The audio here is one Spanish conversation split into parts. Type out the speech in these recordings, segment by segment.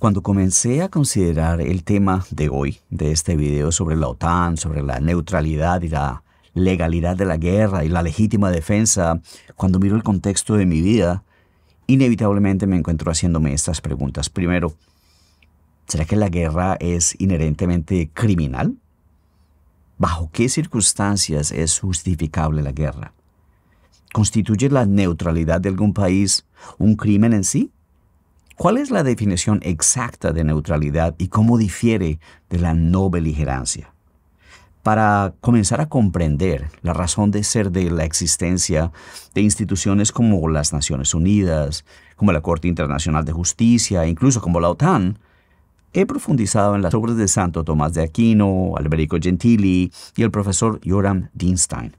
Cuando comencé a considerar el tema de hoy, de este video sobre la OTAN, sobre la neutralidad y la legalidad de la guerra y la legítima defensa, cuando miro el contexto de mi vida, inevitablemente me encuentro haciéndome estas preguntas. Primero, ¿será que la guerra es inherentemente criminal? ¿Bajo qué circunstancias es justificable la guerra? ¿Constituye la neutralidad de algún país un crimen en sí? ¿Cuál es la definición exacta de neutralidad y cómo difiere de la no beligerancia? Para comenzar a comprender la razón de ser de la existencia de instituciones como las Naciones Unidas, como la Corte Internacional de Justicia, incluso como la OTAN, he profundizado en las obras de Santo Tomás de Aquino, Alberico Gentili y el profesor Joram Dinstein.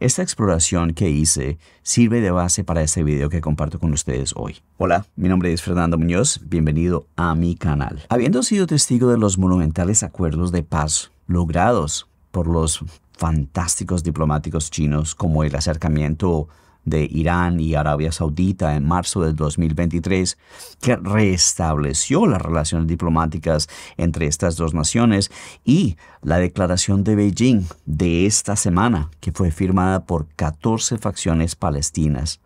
Esta exploración que hice sirve de base para este video que comparto con ustedes hoy. Hola, mi nombre es Fernando Muñoz, bienvenido a mi canal. Habiendo sido testigo de los monumentales acuerdos de paz logrados por los fantásticos diplomáticos chinos como el acercamiento de Irán y Arabia Saudita en marzo del 2023, que restableció las relaciones diplomáticas entre estas dos naciones y la declaración de Beijing de esta semana, que fue firmada por 14 facciones palestinas,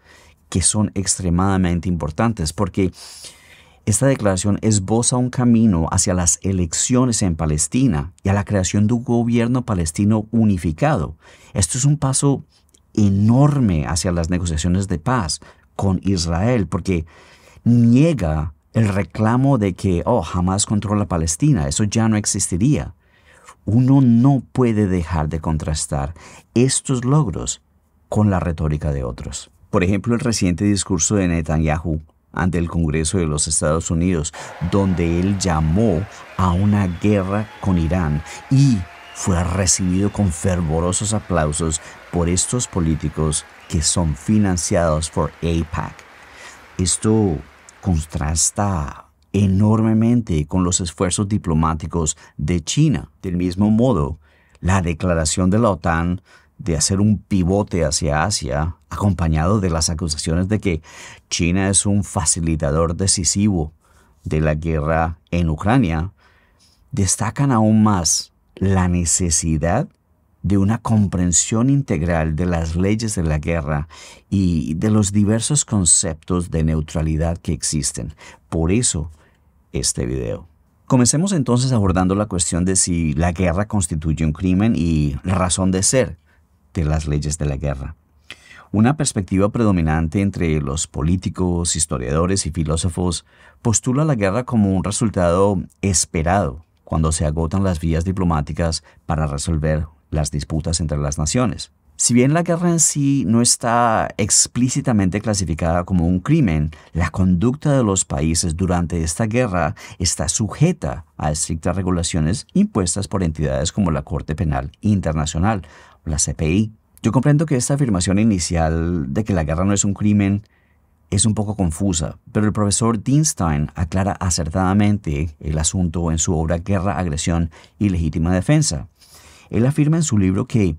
que son extremadamente importantes porque esta declaración esboza un camino hacia las elecciones en Palestina y a la creación de un gobierno palestino unificado. Esto es un paso enorme hacia las negociaciones de paz con Israel, porque niega el reclamo de que, oh, jamás controla Palestina, eso ya no existiría. Uno no puede dejar de contrastar estos logros con la retórica de otros. Por ejemplo, el reciente discurso de Netanyahu ante el Congreso de los Estados Unidos, donde él llamó a una guerra con Irán y fue recibido con fervorosos aplausos por estos políticos que son financiados por AIPAC. Esto contrasta enormemente con los esfuerzos diplomáticos de China. Del mismo modo, la declaración de la OTAN de hacer un pivote hacia Asia, acompañado de las acusaciones de que China es un facilitador decisivo de la guerra en Ucrania, destacan aún más la necesidad de una comprensión integral de las leyes de la guerra y de los diversos conceptos de neutralidad que existen. Por eso, este video. Comencemos entonces abordando la cuestión de si la guerra constituye un crimen y la razón de ser de las leyes de la guerra. Una perspectiva predominante entre los políticos, historiadores y filósofos postula la guerra como un resultado esperado cuando se agotan las vías diplomáticas para resolver las disputas entre las naciones. Si bien la guerra en sí no está explícitamente clasificada como un crimen, la conducta de los países durante esta guerra está sujeta a estrictas regulaciones impuestas por entidades como la Corte Penal Internacional, la CPI. Yo comprendo que esta afirmación inicial de que la guerra no es un crimen es un poco confusa, pero el profesor Dienstein aclara acertadamente el asunto en su obra Guerra, Agresión y Legítima Defensa. Él afirma en su libro que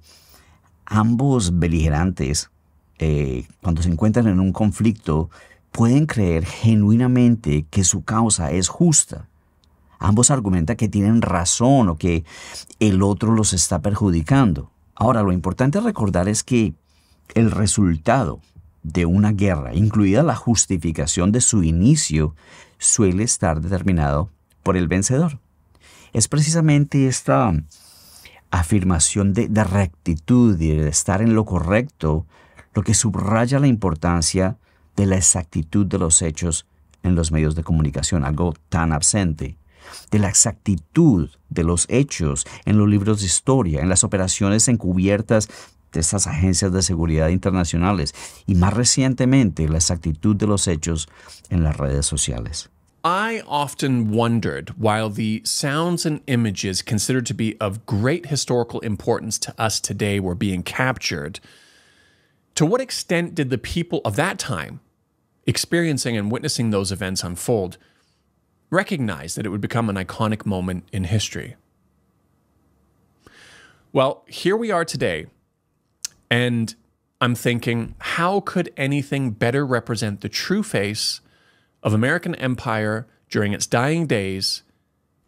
ambos beligerantes, eh, cuando se encuentran en un conflicto, pueden creer genuinamente que su causa es justa. Ambos argumentan que tienen razón o que el otro los está perjudicando. Ahora, lo importante recordar es que el resultado de una guerra, incluida la justificación de su inicio, suele estar determinado por el vencedor. Es precisamente esta afirmación de, rectitud y de estar en lo correcto lo que subraya la importancia de la exactitud de los hechos en los medios de comunicación, algo tan absente, de la exactitud de los hechos en los libros de historia, en las operaciones encubiertas de estas agencias de seguridad internacionales y más recientemente la exactitud de los hechos en las redes sociales. I often wondered while the sounds and images considered to be of great historical importance to us today were being captured, to what extent did the people of that time, experiencing and witnessing those events unfold, recognize that it would become an iconic moment in history? Well, here we are today, and I'm thinking, how could anything better represent the true face of American empire during its dying days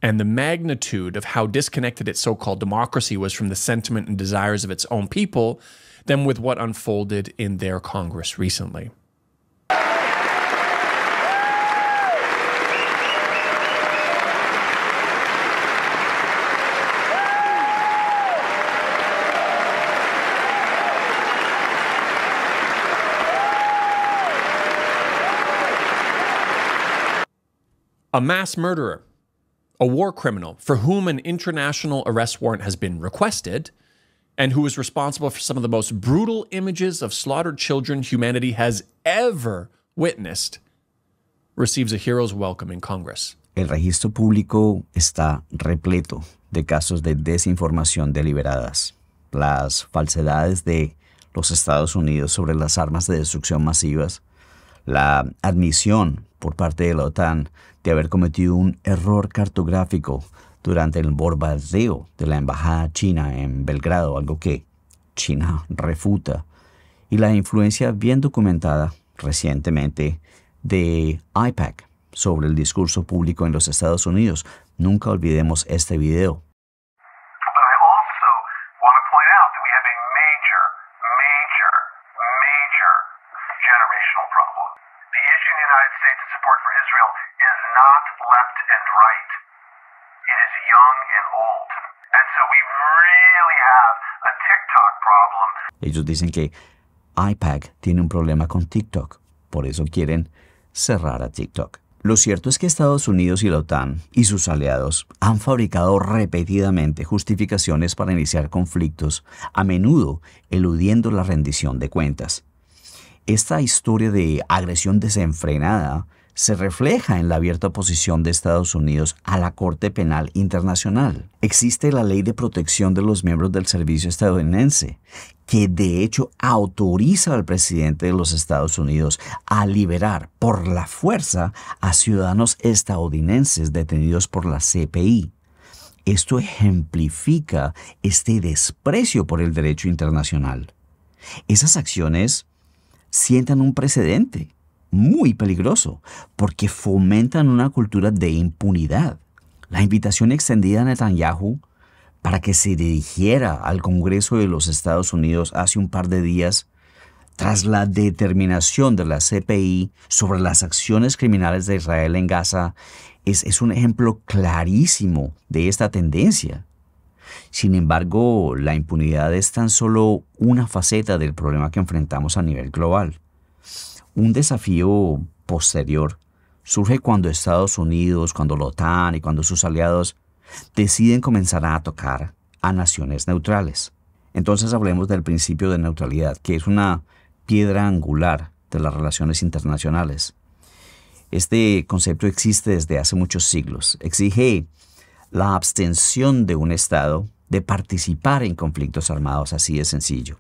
and the magnitude of how disconnected its so called democracy was from the sentiment and desires of its own people than with what unfolded in their Congress recently? a mass murderer, a war criminal for whom an international arrest warrant has been requested, and who is responsible for some of the most brutal images of slaughtered children humanity has ever witnessed, receives a hero's welcome in Congress. El registro público está repleto de casos de desinformación deliberadas, las falsedades de los Estados Unidos sobre las armas de destrucción masivas, la admisión por parte de la OTAN haber cometido un error cartográfico durante el bombardeo de la embajada china en Belgrado, algo que China refuta, y la influencia bien documentada recientemente de IPAC sobre el discurso público en los Estados Unidos. Nunca olvidemos este video Ellos dicen que iPad tiene un problema con TikTok, por eso quieren cerrar a TikTok. Lo cierto es que Estados Unidos y la OTAN y sus aliados han fabricado repetidamente justificaciones para iniciar conflictos, a menudo eludiendo la rendición de cuentas. Esta historia de agresión desenfrenada se refleja en la abierta oposición de Estados Unidos a la Corte Penal Internacional. Existe la ley de protección de los miembros del servicio estadounidense, que de hecho autoriza al presidente de los Estados Unidos a liberar por la fuerza a ciudadanos estadounidenses detenidos por la CPI. Esto ejemplifica este desprecio por el derecho internacional. Esas acciones sientan un precedente muy peligroso porque fomentan una cultura de impunidad. La invitación extendida a Netanyahu para que se dirigiera al Congreso de los Estados Unidos hace un par de días tras la determinación de la CPI sobre las acciones criminales de Israel en Gaza es, es un ejemplo clarísimo de esta tendencia. Sin embargo, la impunidad es tan solo una faceta del problema que enfrentamos a nivel global. Un desafío posterior surge cuando Estados Unidos, cuando la OTAN y cuando sus aliados deciden comenzar a tocar a naciones neutrales. Entonces hablemos del principio de neutralidad, que es una piedra angular de las relaciones internacionales. Este concepto existe desde hace muchos siglos. Exige la abstención de un Estado de participar en conflictos armados, así de sencillo.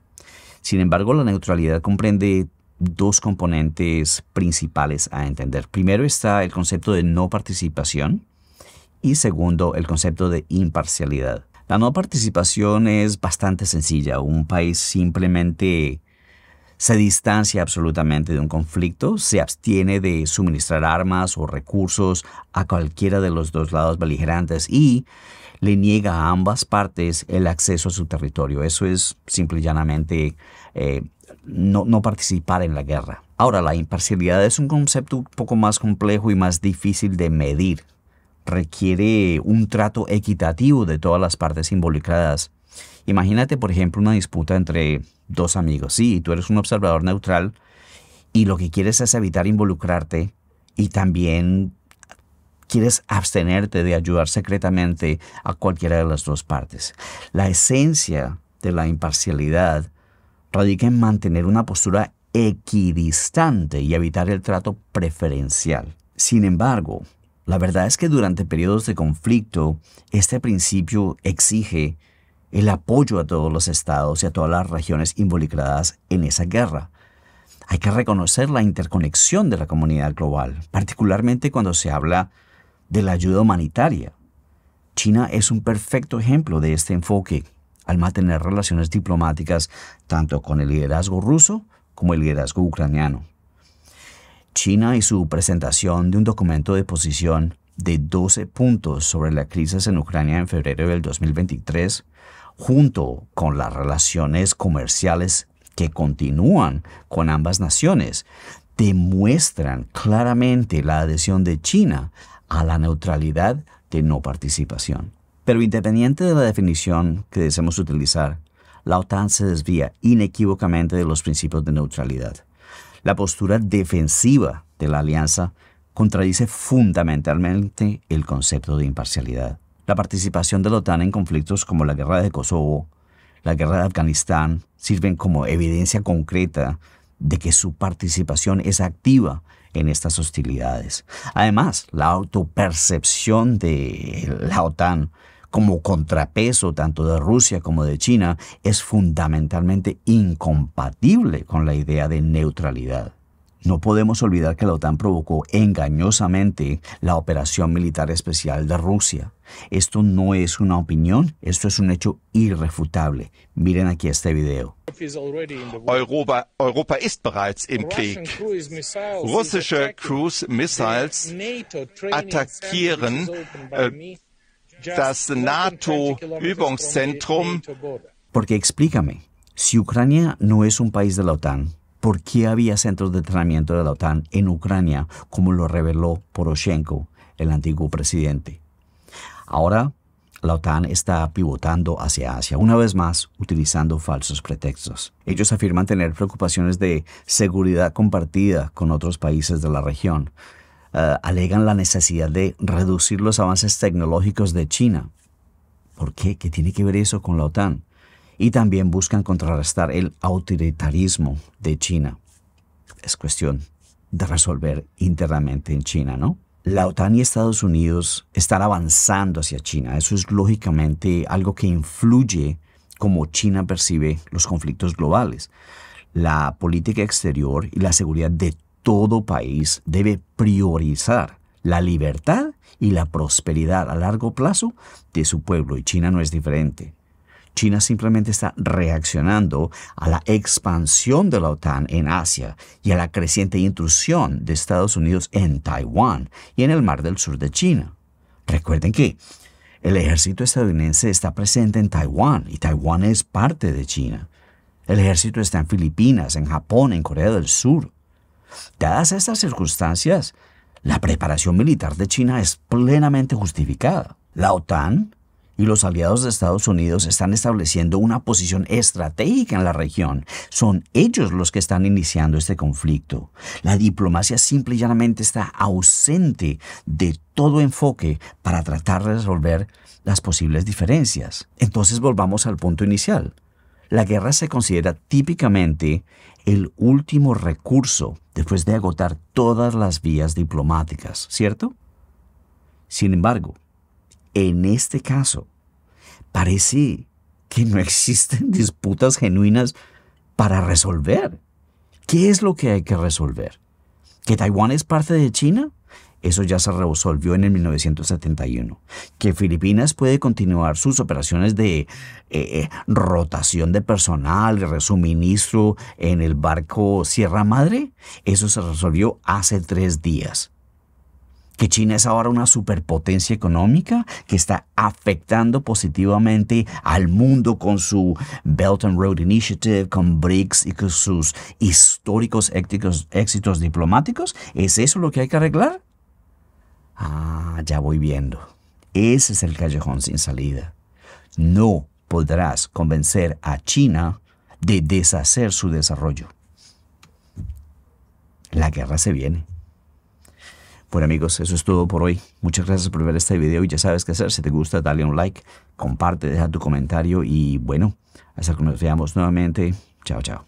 Sin embargo, la neutralidad comprende dos componentes principales a entender. Primero está el concepto de no participación y segundo el concepto de imparcialidad. La no participación es bastante sencilla. Un país simplemente se distancia absolutamente de un conflicto, se abstiene de suministrar armas o recursos a cualquiera de los dos lados beligerantes y le niega a ambas partes el acceso a su territorio. Eso es simple y llanamente eh, no, participar en la guerra. Ahora, la imparcialidad es un concepto un poco más complejo y más difícil de medir. Requiere un trato equitativo de todas las partes involucradas. Imagínate, por ejemplo, una disputa entre dos amigos. Sí, tú eres un observador neutral y lo que quieres es evitar involucrarte y también quieres abstenerte de ayudar secretamente a cualquiera de las dos partes. La esencia de la imparcialidad radica en mantener una postura equidistante y evitar el trato preferencial. Sin embargo, la verdad es que durante periodos de conflicto, este principio exige el apoyo a todos los estados y a todas las regiones involucradas en esa guerra. Hay que reconocer la interconexión de la comunidad global, particularmente cuando se habla de la ayuda humanitaria. China es un perfecto ejemplo de este enfoque al mantener relaciones diplomáticas tanto con el liderazgo ruso como el liderazgo ucraniano. China y su presentación de un documento de posición de 12 puntos sobre la crisis en Ucrania en febrero del 2023, junto con las relaciones comerciales que continúan con ambas naciones, demuestran claramente la adhesión de China a la neutralidad de no participación. Pero independiente de la definición que deseemos utilizar, la OTAN se desvía inequívocamente de los principios de neutralidad. La postura defensiva de la alianza contradice fundamentalmente el concepto de imparcialidad. La participación de la OTAN en conflictos como la guerra de Kosovo, la guerra de Afganistán, sirven como evidencia concreta de que su participación es activa en estas hostilidades. Además, la autopercepción de la OTAN como contrapeso tanto de Rusia como de China es fundamentalmente incompatible con la idea de neutralidad. No podemos olvidar que la OTAN provocó engañosamente la operación militar especial de Rusia. Esto no es una opinión, esto es un hecho irrefutable. Miren aquí este video. Europa, Europa ist bereits im Krieg. Russische Cruise Missiles attackieren porque explícame, si Ucrania no es un país de la OTAN, ¿por qué había centros de entrenamiento de la OTAN en Ucrania, como lo reveló Poroshenko, el antiguo presidente? Ahora, la OTAN está pivotando hacia Asia, una vez más utilizando falsos pretextos. Ellos afirman tener preocupaciones de seguridad compartida con otros países de la región, eh, alegan la necesidad de reducir los avances tecnológicos de China. ¿Por qué? ¿Qué tiene que ver eso con la OTAN? Y también buscan contrarrestar el autoritarismo de China. Es cuestión de resolver internamente en China, ¿no? La OTAN y Estados Unidos están avanzando hacia China. Eso es lógicamente algo que influye como China percibe los conflictos globales. La política exterior y la seguridad de todo país debe priorizar la libertad y la prosperidad a largo plazo de su pueblo y China no es diferente. China simplemente está reaccionando a la expansión de la OTAN en Asia y a la creciente intrusión de Estados Unidos en Taiwán y en el Mar del Sur de China. Recuerden que el ejército estadounidense está presente en Taiwán y Taiwán es parte de China. El ejército está en Filipinas, en Japón, en Corea del Sur. Dadas estas circunstancias, la preparación militar de China es plenamente justificada. La OTAN y los aliados de Estados Unidos están estableciendo una posición estratégica en la región. Son ellos los que están iniciando este conflicto. La diplomacia simple y llanamente está ausente de todo enfoque para tratar de resolver las posibles diferencias. Entonces volvamos al punto inicial. La guerra se considera típicamente el último recurso después de agotar todas las vías diplomáticas, ¿cierto? Sin embargo, en este caso, parece que no existen disputas genuinas para resolver. ¿Qué es lo que hay que resolver? ¿Que Taiwán es parte de China? Eso ya se resolvió en el 1971. Que Filipinas puede continuar sus operaciones de eh, eh, rotación de personal, resuministro en el barco Sierra Madre, eso se resolvió hace tres días que China es ahora una superpotencia económica que está afectando positivamente al mundo con su Belt and Road Initiative, con BRICS y con sus históricos éxitos diplomáticos. ¿Es eso lo que hay que arreglar? Ah, ya voy viendo. Ese es el callejón sin salida. No podrás convencer a China de deshacer su desarrollo. La guerra se viene. Bueno amigos, eso es todo por hoy. Muchas gracias por ver este video y ya sabes qué hacer. Si te gusta, dale un like, comparte, deja tu comentario y bueno, hasta que nos veamos nuevamente. Chao, chao.